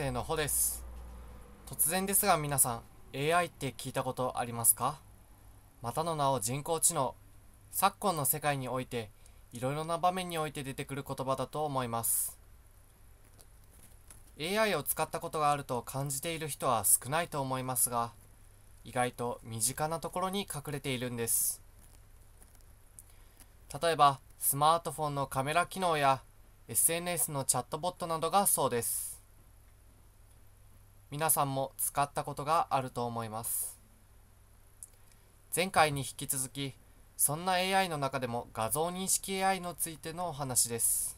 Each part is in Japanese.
生のほです突然ですが皆さん AI って聞いたことありますかまたの名を人工知能昨今の世界においていろいろな場面において出てくる言葉だと思います AI を使ったことがあると感じている人は少ないと思いますが意外と身近なところに隠れているんです例えばスマートフォンのカメラ機能や SNS のチャットボットなどがそうです皆さんも使ったことがあると思います。前回に引き続き、そんな AI の中でも画像認識 AI のついてのお話です。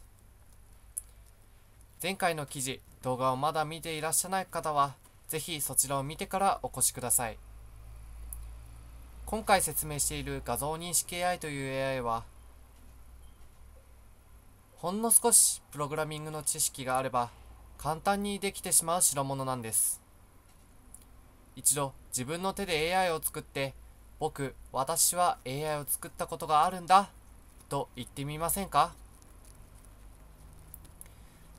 前回の記事、動画をまだ見ていらっしゃらない方は、ぜひそちらを見てからお越しください。今回説明している画像認識 AI という AI は、ほんの少しプログラミングの知識があれば簡単にできてしまう代物なんです一度自分の手で AI を作って僕私は AI を作ったことがあるんだと言ってみませんか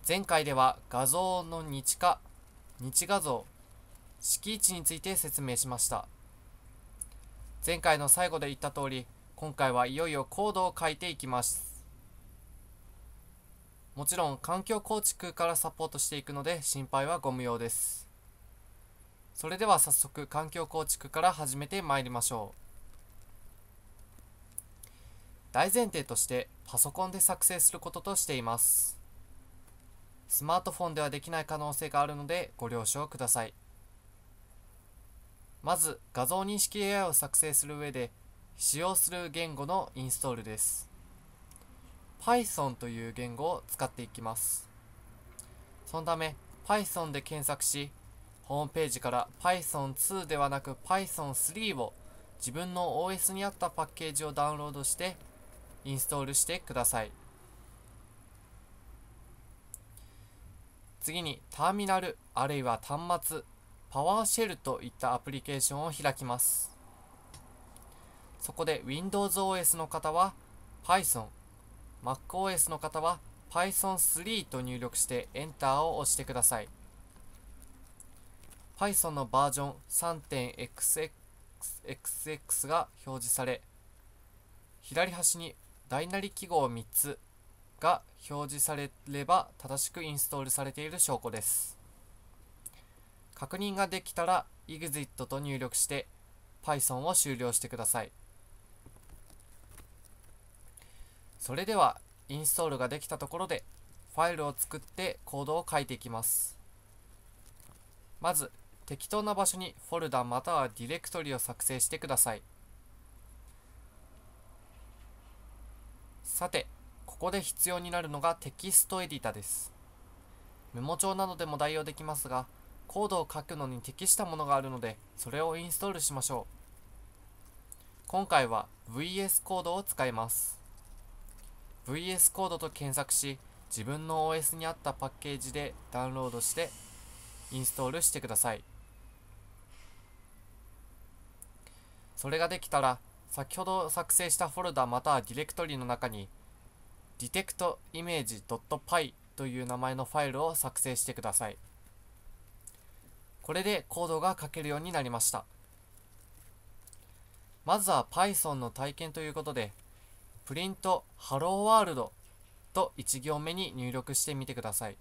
前回では画像の日化日画像敷地について説明しました前回の最後で言った通り今回はいよいよコードを書いていきますもちろん環境構築からサポートしていくので心配はご無用ですそれでは早速環境構築から始めてまいりましょう大前提としてパソコンで作成することとしていますスマートフォンではできない可能性があるのでご了承くださいまず画像認識 AI を作成する上で使用する言語のインストールです Python という言語を使っていきます。そのため Python で検索し、ホームページから Python2 ではなく Python3 を自分の OS に合ったパッケージをダウンロードしてインストールしてください。次にターミナルあるいは端末パワーシェルといったアプリケーションを開きます。そこで WindowsOS の方は Python MacOS の方は Python3 と入力して Enter を押してください。Python のバージョン 3.xxx が表示され、左端に大なり記号3つが表示されれば正しくインストールされている証拠です。確認ができたら EXIT と入力して Python を終了してください。それではインストールができたところでファイルを作ってコードを書いていきますまず適当な場所にフォルダまたはディレクトリを作成してくださいさてここで必要になるのがテキストエディタですメモ帳などでも代用できますがコードを書くのに適したものがあるのでそれをインストールしましょう今回は VS コードを使います VS コードと検索し自分の OS に合ったパッケージでダウンロードしてインストールしてくださいそれができたら先ほど作成したフォルダまたはディレクトリの中に detectimage.py という名前のファイルを作成してくださいこれでコードが書けるようになりましたまずは Python の体験ということでプリントハローワールドと1行目に入力してみてください。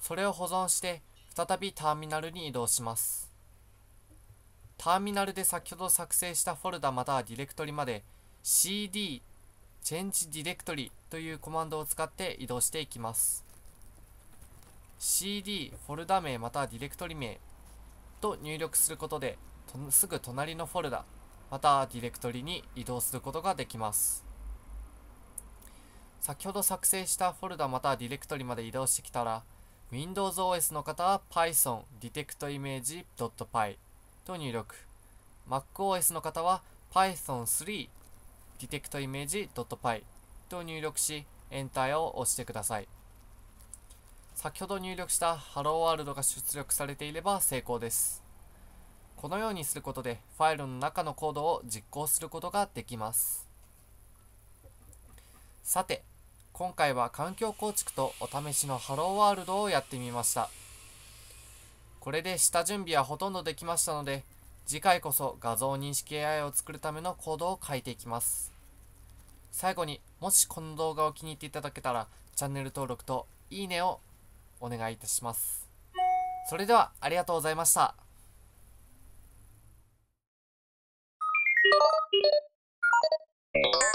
それを保存して再びターミナルに移動します。ターミナルで先ほど作成したフォルダまたはディレクトリまで cd change directory というコマンドを使って移動していきます。cd フォルダ名またはディレクトリ名と入力することですぐ隣のフォルダまたディレクトリに移動することができます先ほど作成したフォルダまたディレクトリまで移動してきたら WindowsOS の方は Python detectimage.py と入力 MacOS の方は Python3 detectimage.py と入力し Enter を押してください先ほど入力した HelloWorld が出力されていれば成功ですこのようにすることでファイルの中のコードを実行することができますさて今回は環境構築とお試しのハローワールドをやってみましたこれで下準備はほとんどできましたので次回こそ画像認識 AI を作るためのコードを書いていきます最後にもしこの動画を気に入っていただけたらチャンネル登録といいねをお願いいたしますそれではありがとうございました Okay.